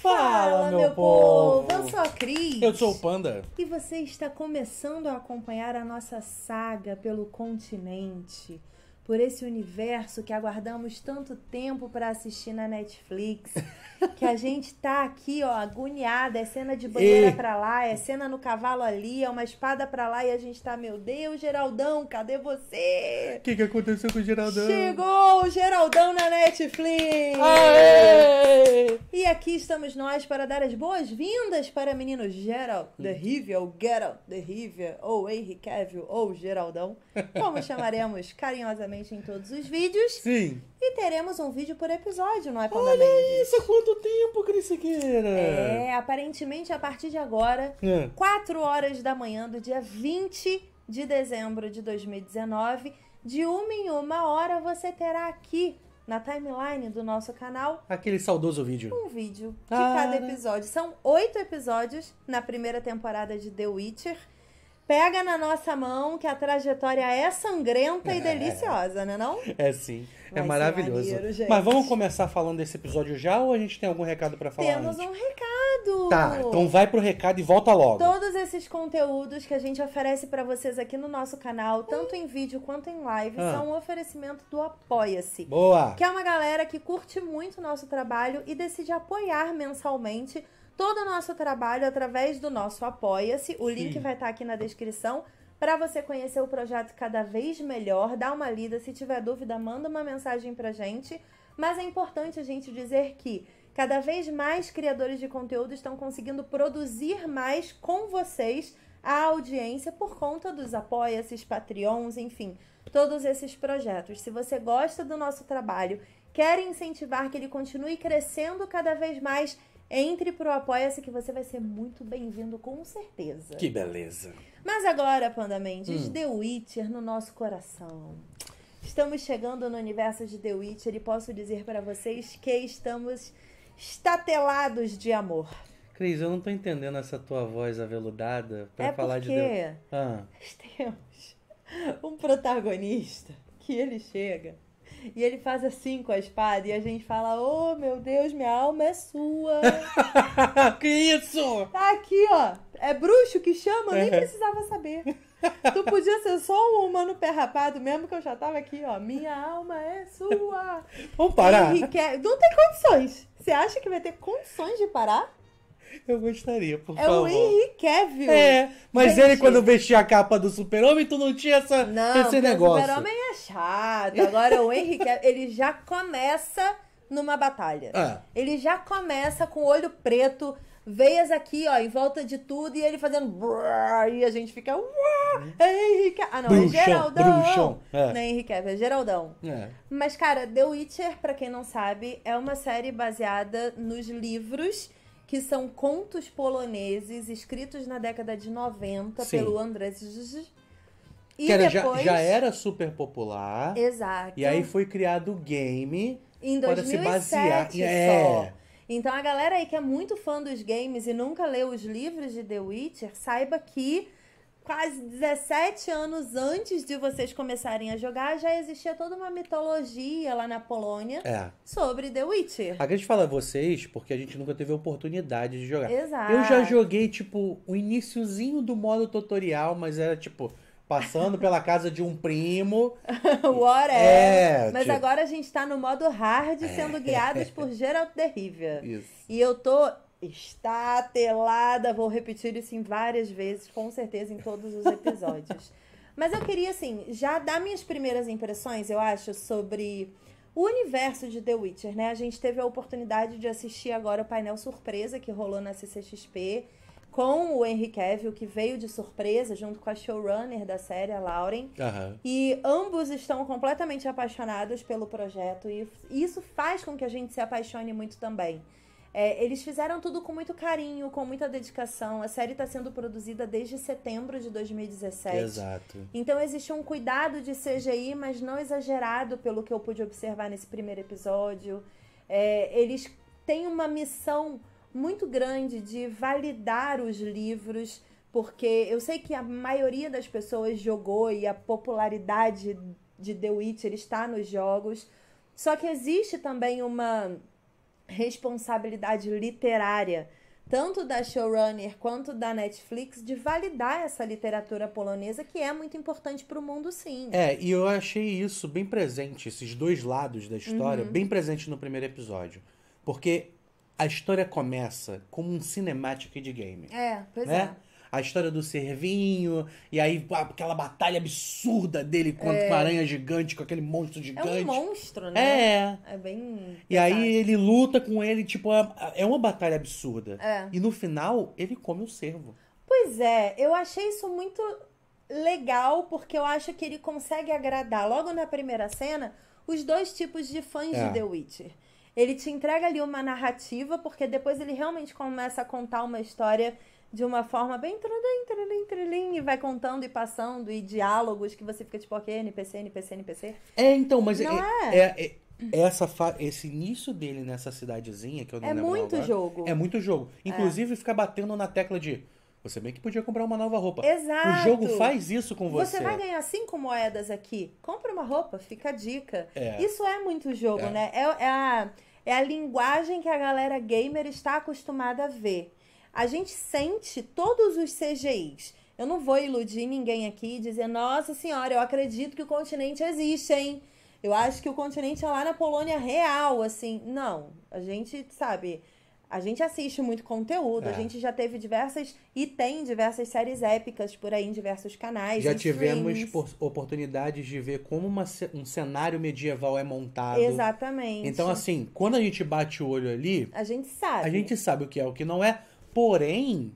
Fala, meu povo! Eu sou a Cris. Eu sou o Panda. E você está começando a acompanhar a nossa saga pelo continente por esse universo que aguardamos tanto tempo para assistir na Netflix, que a gente tá aqui, ó, agoniada, é cena de banheira e... para lá, é cena no cavalo ali, é uma espada para lá e a gente tá, meu Deus, Geraldão, cadê você? O que que aconteceu com o Geraldão? Chegou o Geraldão na Netflix. Aê! E aqui estamos nós para dar as boas-vindas para menino Gerald hum. The River, ou Gerald The River, ou Henry Cavill, ou Geraldão, como chamaremos carinhosamente praticamente em todos os vídeos. Sim. E teremos um vídeo por episódio, não é, Panda Olha Mendes? isso, há quanto tempo, Cris Siqueira? É, aparentemente a partir de agora, é. 4 horas da manhã do dia 20 de dezembro de 2019, de uma em uma hora você terá aqui na timeline do nosso canal. Aquele saudoso vídeo. Um vídeo de ah, cada episódio. São oito episódios na primeira temporada de The Witcher pega na nossa mão que a trajetória é sangrenta é. e deliciosa, né não, É sim, é Vai é maravilhoso. Maneiro, Mas vamos começar falando desse episódio já ou a gente tem algum recado para falar? Temos antes? um recado. Tá, então vai pro recado e volta logo. Todos esses conteúdos que a gente oferece para vocês aqui no nosso canal, tanto em vídeo quanto em live, ah. são um oferecimento do Apoia-se. Boa. Que é uma galera que curte muito o nosso trabalho e decide apoiar mensalmente todo o nosso trabalho através do nosso Apoia-se. O link vai estar tá aqui na descrição para você conhecer o projeto cada vez melhor. Dá uma lida, se tiver dúvida, manda uma mensagem para gente. Mas é importante a gente dizer que cada vez mais criadores de conteúdo estão conseguindo produzir mais com vocês a audiência por conta dos apoia-se, Patreons, enfim, todos esses projetos. Se você gosta do nosso trabalho, quer incentivar que ele continue crescendo cada vez mais, entre pro Apoia-se que você vai ser muito bem-vindo, com certeza. Que beleza. Mas agora, Panda Mendes, hum. The Witcher no nosso coração. Estamos chegando no universo de The Witcher e posso dizer para vocês que estamos estatelados de amor. Cris, eu não tô entendendo essa tua voz aveludada para é falar de Deus. Ah. Nós temos um protagonista que ele chega e ele faz assim com a espada e a gente fala: Oh meu Deus, minha alma é sua. que isso? Tá aqui, ó. É bruxo que chama, nem uhum. precisava saber. tu podia ser só um humano perrapado mesmo, que eu já tava aqui, ó. Minha alma é sua. Vamos parar. Henrique... Não tem condições. Você acha que vai ter condições de parar? Eu gostaria, por é favor. É o Henry Cavill. É, mas Gente. ele quando vestia a capa do super-homem, tu não tinha essa, não, esse negócio. o super-homem é chato. Agora o Henry Cavill, é, ele já começa numa batalha. É. Ele já começa com o olho preto, veias aqui, ó, em volta de tudo, e ele fazendo... e a gente fica... É Henry Ah, não, é bruxão, é Geraldão. Bruxão. É. Não é Henry Cavill, é Geraldão. É. Mas, cara, The Witcher, pra quem não sabe, é uma série baseada nos livros que são contos poloneses escritos na década de 90 Sim. pelo Andrzej e que era, depois... já, já, era super popular. Exato. E aí foi criado o game em 2007 para se basear. É. Só. É. Então a galera aí que é muito fã dos games e nunca leu os livros de The Witcher, saiba que quase 17 anos antes de vocês começarem a jogar, já existia toda uma mitologia lá na Polônia é. sobre The Witcher. A gente fala vocês porque a gente nunca teve oportunidade de jogar. Exato. Eu já joguei, tipo, o iníciozinho do modo tutorial, mas era tipo. Passando pela casa de um primo. Whatever. É, Mas tipo... agora a gente tá no modo hard, é. sendo guiados por Geralt de Rivia. Isso. E eu tô está telada. Vou repetir isso em várias vezes, com certeza em todos os episódios. Mas eu queria, assim, já dar minhas primeiras impressões, eu acho, sobre o universo de The Witcher, né? A gente teve a oportunidade de assistir agora o painel surpresa que rolou na CCXP com o Henry Cavill, que veio de surpresa, junto com a showrunner da série, a Lauren. Uhum. E ambos estão completamente apaixonados pelo projeto e isso faz com que a gente se apaixone muito também. É, eles fizeram tudo com muito carinho, com muita dedicação. A série está sendo produzida desde setembro de 2017. Exato. Então existe um cuidado de CGI, mas não exagerado, pelo que eu pude observar nesse primeiro episódio. É, eles têm uma missão muito grande de validar os livros, porque eu sei que a maioria das pessoas jogou e a popularidade de The Witcher está nos jogos. Só que existe também uma responsabilidade literária, tanto da showrunner quanto da Netflix, de validar essa literatura polonesa, que é muito importante para o mundo, sim. É, e eu achei isso bem presente, esses dois lados da história, uhum. bem presente no primeiro episódio. Porque a história começa como um cinematic de game. É, pois né? é a história do Servinho, e aí aquela batalha absurda dele contra é. aranha gigante, com aquele monstro gigante. É um monstro, né? É. É bem. E aí ele luta com ele, tipo, é, é uma batalha absurda. É. E no final, ele come o cervo. Pois é, eu achei isso muito legal, porque eu acho que ele consegue agradar logo na primeira cena os dois tipos de fãs é. de The Witcher. Ele te entrega ali uma narrativa, porque depois ele realmente começa a contar uma história de uma forma bem trilim, trilim, trilim, e vai contando e passando, e diálogos que você fica tipo, ok, NPC, NPC, NPC. É, então, mas é, é. é, é essa esse início dele nessa cidadezinha que eu não é lembro muito agora, jogo é muito jogo é. inclusive é. fica batendo na tecla de você bem que podia comprar uma nova roupa exato o jogo faz isso com você você vai ganhar cinco moedas aqui compra uma roupa fica a dica é. isso é muito jogo é. né é, é a é a linguagem que a galera gamer está acostumada a ver a gente sente todos os CGIs. Eu não vou iludir ninguém aqui e dizer, nossa senhora, eu acredito que o continente existe, hein? Eu acho que o continente é lá na Polônia real, assim. Não, a gente, sabe, a gente assiste muito conteúdo, é. a gente já teve diversas, e tem diversas séries épicas por aí em diversos canais. Já tivemos oportunidades de ver como uma, um cenário medieval é montado. Exatamente. Então, assim, quando a gente bate o olho ali... A gente sabe. A gente sabe o que é, o que não é Porém,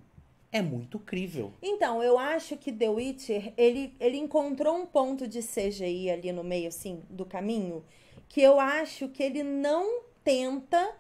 é muito crível. Então, eu acho que The Witcher, ele, ele encontrou um ponto de CGI ali no meio, assim, do caminho, que eu acho que ele não tenta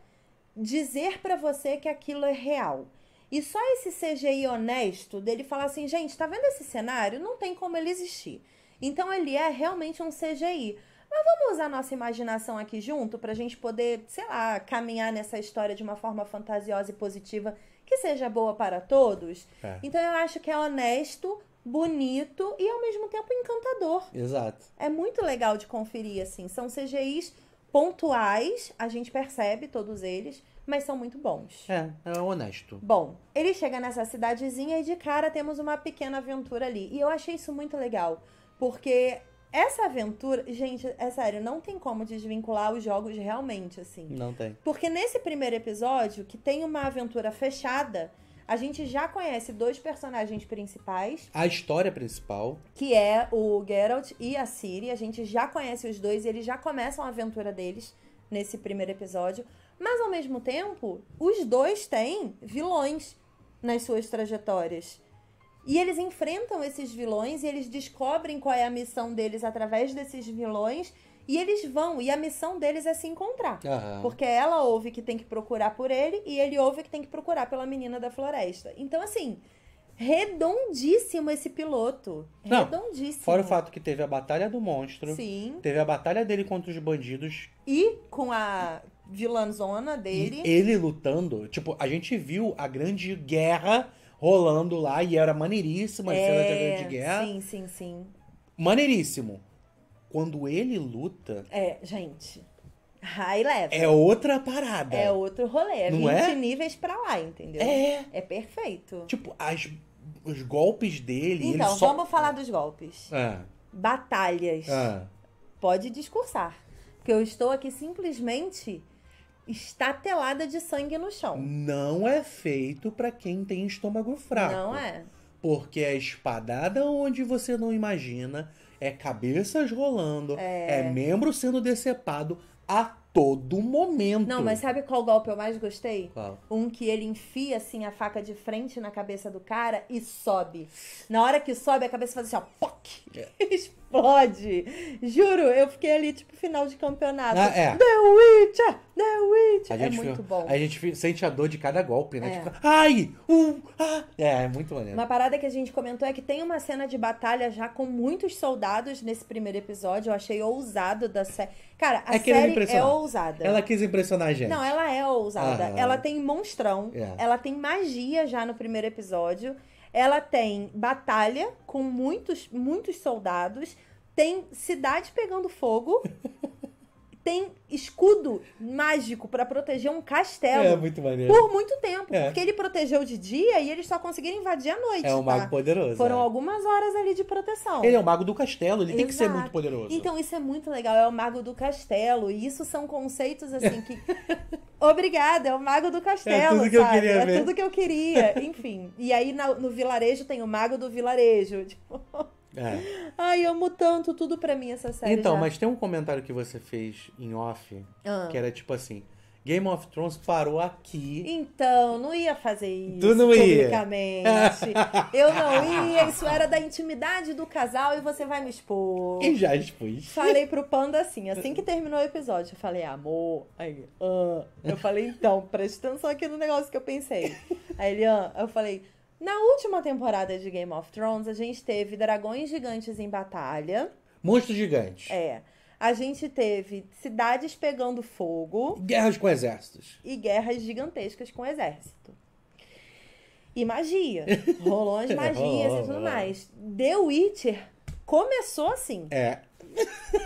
dizer para você que aquilo é real. E só esse CGI honesto dele falar assim, gente, tá vendo esse cenário? Não tem como ele existir. Então ele é realmente um CGI. Mas vamos usar nossa imaginação aqui junto pra gente poder, sei lá, caminhar nessa história de uma forma fantasiosa e positiva que seja boa para todos. É. Então eu acho que é honesto, bonito e ao mesmo tempo encantador. Exato. É muito legal de conferir, assim. São CGIs pontuais, a gente percebe todos eles, mas são muito bons. É, é honesto. Bom, ele chega nessa cidadezinha e de cara temos uma pequena aventura ali. E eu achei isso muito legal, porque essa aventura, gente, é sério, não tem como desvincular os jogos realmente, assim. Não tem. Porque nesse primeiro episódio, que tem uma aventura fechada, a gente já conhece dois personagens principais. A história principal. Que é o Geralt e a Ciri. A gente já conhece os dois e eles já começam a aventura deles nesse primeiro episódio. Mas ao mesmo tempo, os dois têm vilões nas suas trajetórias. E eles enfrentam esses vilões e eles descobrem qual é a missão deles através desses vilões. E eles vão, e a missão deles é se encontrar. Uhum. Porque ela ouve que tem que procurar por ele, e ele ouve que tem que procurar pela menina da floresta. Então, assim, redondíssimo esse piloto. Não, redondíssimo. Fora o fato que teve a batalha do monstro. Sim. Teve a batalha dele contra os bandidos. E com a vilãzona dele. E ele lutando. Tipo, a gente viu a grande guerra rolando lá e era maneiríssima é, cena de é, avião guerra. Sim, sim, sim. Maneiríssimo. Quando ele luta. É, gente. High level. É outra parada. É outro rolê. É Não 20 é? níveis pra lá, entendeu? É. É perfeito. Tipo, as, os golpes dele. Então, só... vamos falar dos golpes. É. Batalhas. É. Pode discursar. Porque eu estou aqui simplesmente estatelada de sangue no chão. Não é feito para quem tem estômago fraco. Não é. Porque é espadada onde você não imagina, é cabeças rolando, é, é membro sendo decepado, a todo momento. Não, mas sabe qual golpe eu mais gostei? Qual? Um que ele enfia assim a faca de frente na cabeça do cara e sobe. Na hora que sobe, a cabeça faz assim, ó, poc! É. Explode! Juro, eu fiquei ali tipo final de campeonato. Ah, é. The Witcher! The Witcher! A é muito fica, bom. A gente sente a dor de cada golpe, né? É. Tipo, ai! Uh, ah. É, é muito maneiro. Uma parada que a gente comentou é que tem uma cena de batalha já com muitos soldados nesse primeiro episódio. Eu achei ousado da série. Cara, a é série é ousada ousada. Ela quis impressionar a gente. Não, ela é ousada. Ela tem monstrão. Yeah. É. Ela tem magia já no primeiro episódio. Ela tem batalha com muitos, muitos soldados. Tem cidade pegando fogo. tem escudo mágico para proteger um castelo. É muito maneiro. Por muito tempo. É. Porque ele protegeu de dia e eles só conseguiram invadir à noite. É um tá? mago poderoso. Foram é. algumas horas ali de proteção. Ele é o mago do castelo, ele Exato. tem que ser muito poderoso. Então, isso é muito legal. É o mago do castelo. E isso são conceitos assim que. Obrigada, é o mago do castelo. É tudo que sabe? eu queria. É ver. tudo que eu queria. Enfim. E aí no vilarejo tem o mago do vilarejo. Tipo. É. Ai, amo tanto tudo pra mim essa série. Então, já. mas tem um comentário que você fez em off, ah. que era tipo assim. Game of Thrones parou aqui. Então, não ia fazer isso tu não ia. eu não ia, isso era da intimidade do casal e você vai me expor. E já expus. Falei pro Panda assim, assim que terminou o episódio, eu falei, amor, aí, ah. eu falei, então, presta atenção aqui no negócio que eu pensei. Aí ele, ah. eu falei, na última temporada de Game of Thrones, a gente teve dragões gigantes em batalha. Monstros gigantes. É. A gente teve cidades pegando fogo. Guerras com exércitos. E guerras gigantescas com exército. E magia. Rolou as é, magias e tudo mais. The Witcher começou assim. É.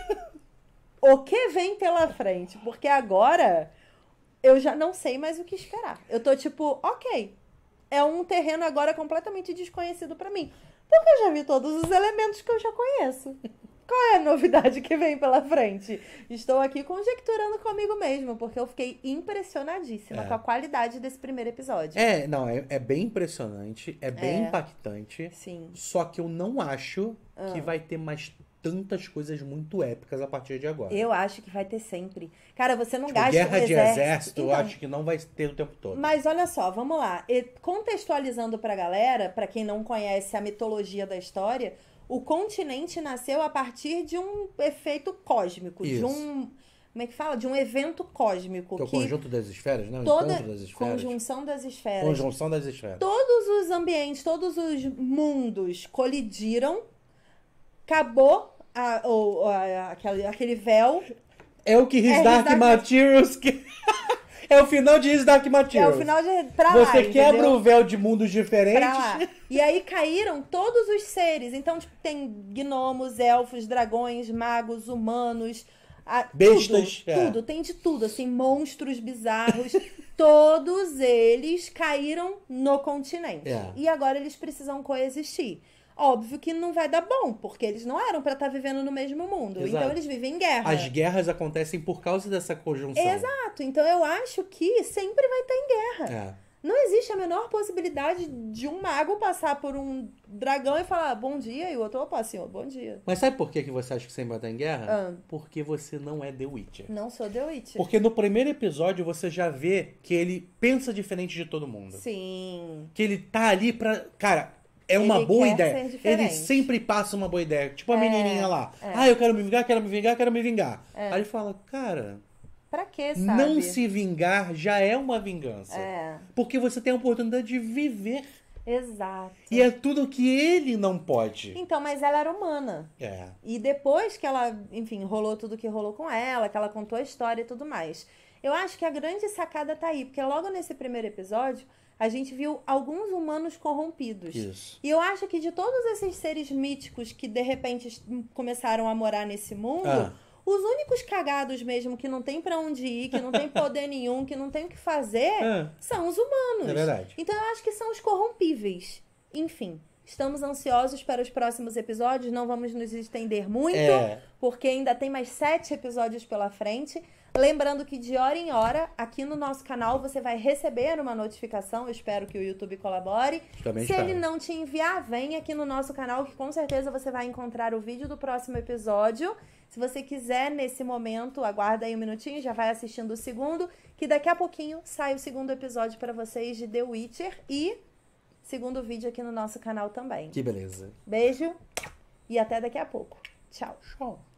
o que vem pela frente? Porque agora eu já não sei mais o que esperar. Eu tô tipo, ok, é um terreno agora completamente desconhecido para mim. Porque eu já vi todos os elementos que eu já conheço. Qual é a novidade que vem pela frente? Estou aqui conjecturando comigo mesmo, porque eu fiquei impressionadíssima é. com a qualidade desse primeiro episódio. É, não, é, é bem impressionante, é bem é. impactante. Sim. Só que eu não acho ah. que vai ter mais tantas coisas muito épicas a partir de agora. Eu acho que vai ter sempre. Cara, você não tipo, gasta guerra de exército, exército então, eu acho que não vai ter o tempo todo. Mas olha só, vamos lá. Contextualizando pra galera, para quem não conhece a mitologia da história, o continente nasceu a partir de um efeito cósmico, Isso. de um como é que fala? De um evento cósmico. Que é o conjunto das esferas, né? toda... das esferas. Conjunção das esferas. Conjunção das esferas. Todos os ambientes, todos os mundos colidiram, acabou a, a, aquele, aquele véu. É o que His é Dark, Dark Materials. Que... é o final de His Dark Materials. É o final de. Pra Você lá, quebra entendeu? o véu de mundos diferentes. Pra lá. E aí caíram todos os seres. Então, tipo, tem gnomos, elfos, dragões, magos, humanos. A, Bestas. Tudo, é. tudo, tem de tudo, assim, monstros bizarros. todos eles caíram no continente. É. E agora eles precisam coexistir óbvio que não vai dar bom, porque eles não eram para estar tá vivendo no mesmo mundo. Então Exato. Então eles vivem em guerra. As guerras acontecem por causa dessa conjunção. Exato. Então eu acho que sempre vai estar tá em guerra. É. Não existe a menor possibilidade de um mago passar por um dragão e falar bom dia e o outro, opa, senhor, bom dia. Mas sabe por que você acha que sempre vai estar em guerra? Ah. Porque você não é The Witcher. Não sou The Witcher. Porque no primeiro episódio você já vê que ele pensa diferente de todo mundo. Sim. Que ele tá ali pra. Cara, é uma ele boa ideia. Ele sempre passa uma boa ideia. Tipo a é, menininha lá. É. Ah, eu quero me vingar, quero me vingar, quero me vingar. É. Aí ele fala, cara. Pra quê, sabe? Não se vingar já é uma vingança. É. Porque você tem a oportunidade de viver. Exato. E é tudo que ele não pode. Então, mas ela era humana. É. E depois que ela, enfim, rolou tudo que rolou com ela, que ela contou a história e tudo mais. Eu acho que a grande sacada tá aí, porque logo nesse primeiro episódio, a gente viu alguns humanos corrompidos. Isso. E eu acho que de todos esses seres míticos que de repente começaram a morar nesse mundo, ah. os únicos cagados mesmo que não tem para onde ir, que não tem poder nenhum, que não tem o que fazer, ah. são os humanos. É verdade. Então eu acho que são os corrompíveis. Enfim. Estamos ansiosos para os próximos episódios, não vamos nos estender muito, é. porque ainda tem mais sete episódios pela frente. Lembrando que de hora em hora, aqui no nosso canal, você vai receber uma notificação. Eu espero que o YouTube colabore. Também Se espero. ele não te enviar, vem aqui no nosso canal, que com certeza você vai encontrar o vídeo do próximo episódio. Se você quiser, nesse momento, aguarda aí um minutinho, já vai assistindo o segundo, que daqui a pouquinho sai o segundo episódio para vocês de The Witcher e segundo vídeo aqui no nosso canal também. Que beleza. Beijo e até daqui a pouco. Tchau. Tchau.